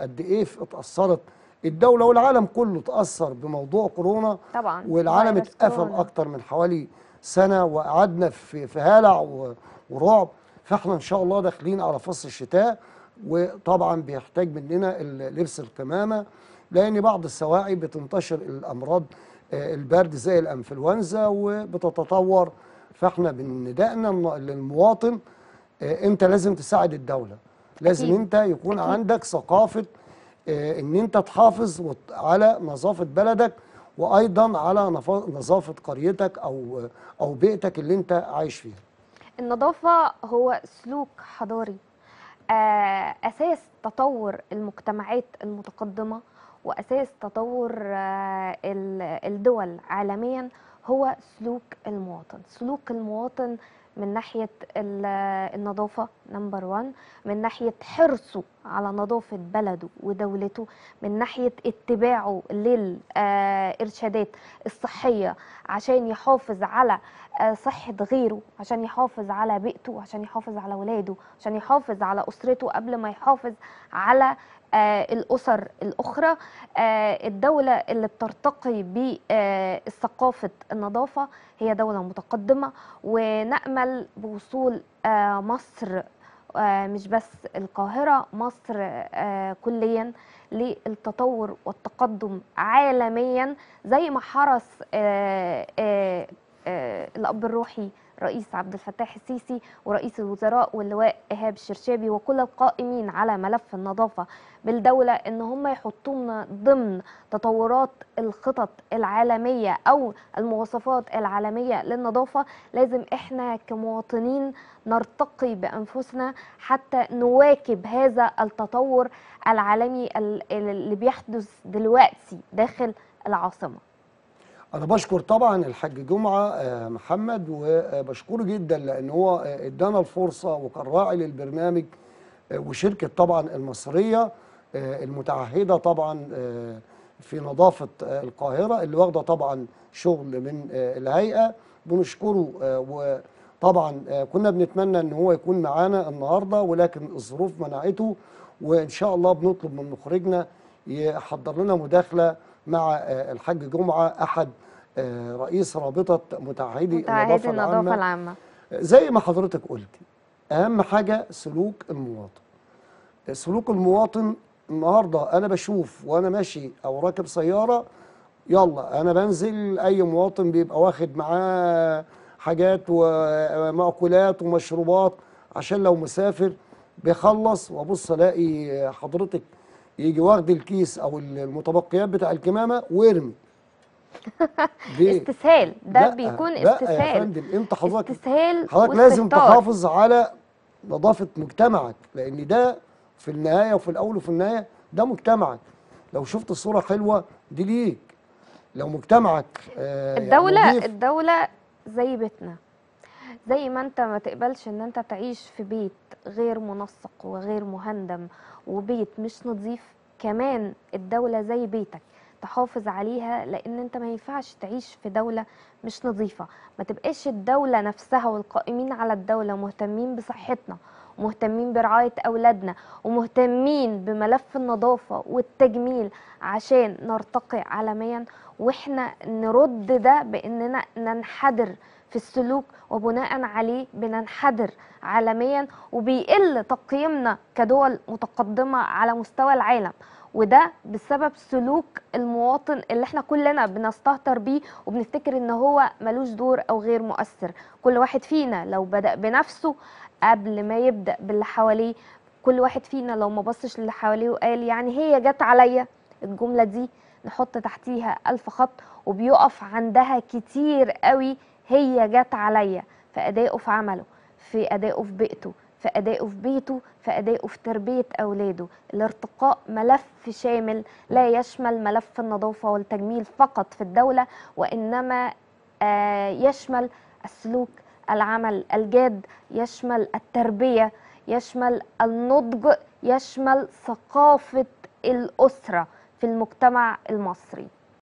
قد ايه اتاثرت الدوله والعالم كله اتاثر بموضوع كورونا طبعا والعالم اتقفل اكتر من حوالي سنه وقعدنا في في هلع ورعب فاحنا ان شاء الله داخلين على فصل الشتاء وطبعا بيحتاج مننا لبس القمامه لان بعض السواعي بتنتشر الامراض آه، البرد زي الانفلونزا وبتتطور فاحنا بندائنا للمواطن آه، انت لازم تساعد الدوله لازم أكيد. انت يكون أكيد. عندك ثقافه آه، ان انت تحافظ على نظافه بلدك وايضا على نظافه قريتك او او بيئتك اللي انت عايش فيها النظافه هو سلوك حضاري آه، اساس تطور المجتمعات المتقدمه واساس تطور آه، الدول عالميا هو سلوك المواطن سلوك المواطن من ناحية النظافة نمبر وان من ناحية حرصه على نظافة بلده ودولته من ناحية اتباعه للإرشادات آه، الصحية عشان يحافظ على آه، صحة غيره عشان يحافظ على بيئته عشان يحافظ على ولاده عشان يحافظ على أسرته قبل ما يحافظ على آه، الأسر الأخرى آه، الدولة اللي بترتقي بثقافة النظافة هي دولة متقدمة ونأمل بوصول آه، مصر مش بس القاهرة مصر كليا للتطور والتقدم عالميا زي ما حرص الأب الروحي الرئيس عبد الفتاح السيسي ورئيس الوزراء واللواء إيهاب الشرشابي وكل القائمين على ملف النظافة بالدولة إن هم يحطونا ضمن تطورات الخطط العالمية أو المواصفات العالمية للنظافة لازم إحنا كمواطنين نرتقي بأنفسنا حتى نواكب هذا التطور العالمي اللي بيحدث دلوقتي داخل العاصمه انا بشكر طبعا الحاج جمعه آه، محمد وبشكره جدا لان هو آه، ادانا الفرصه وكان راعي للبرنامج آه، وشركه طبعا المصريه المتعهده طبعا في نظافه القاهره اللي واخده طبعا شغل من الهيئه بنشكره وطبعا كنا بنتمنى ان هو يكون معانا النهارده ولكن الظروف منعته وان شاء الله بنطلب من مخرجنا يحضر لنا مداخله مع آه، الحاج جمعه احد آه، رئيس رابطه متعهدي النظافه العامه, النظافة العامة. زي ما حضرتك قلتي اهم حاجه سلوك المواطن سلوك المواطن النهارده انا بشوف وانا ماشي او راكب سياره يلا انا بنزل اي مواطن بيبقى واخد معاه حاجات ومأكولات آه، ومشروبات عشان لو مسافر بيخلص وابص الاقي حضرتك يجي واخد الكيس او المتبقيات بتاع الكمامه ويرمي ليه؟ استسهال ده لا بيكون لا استسهال لا يا فندم انت حضرتك استسهال حضرتك لازم تحافظ على نظافه مجتمعك لان ده في النهايه وفي الاول وفي النهايه ده مجتمعك لو شفت الصوره حلوه دي ليك لو مجتمعك آه الدوله يعني الدوله زي بيتنا زي ما انت ما تقبلش ان انت تعيش في بيت غير منسق وغير مهندم وبيت مش نظيف كمان الدولة زي بيتك تحافظ عليها لان انت ما ينفعش تعيش في دولة مش نظيفة ما تبقاش الدولة نفسها والقائمين على الدولة مهتمين بصحتنا مهتمين برعاية أولادنا ومهتمين بملف النظافة والتجميل عشان نرتقي عالميا وإحنا نرد ده بإننا ننحدر في السلوك وبناء عليه بننحدر عالميا وبيقل تقييمنا كدول متقدمة على مستوى العالم وده بسبب سلوك المواطن اللي احنا كلنا بنستهتر بيه وبنفتكر ان هو ملوش دور او غير مؤثر كل واحد فينا لو بدأ بنفسه قبل ما يبدأ باللي حواليه كل واحد فينا لو ما بصش للي حواليه وقال يعني هي جت عليا الجملة دي نحط تحتيها ألف خط وبيقف عندها كتير قوي هي جت عليا في أدائه في عمله في أدائه في بيئته في أدائه في بيته في أدائه في تربية أولاده الارتقاء ملف شامل لا يشمل ملف النظافة والتجميل فقط في الدولة وإنما آه، يشمل السلوك العمل الجاد يشمل التربية يشمل النضج يشمل ثقافة الأسرة في المجتمع المصري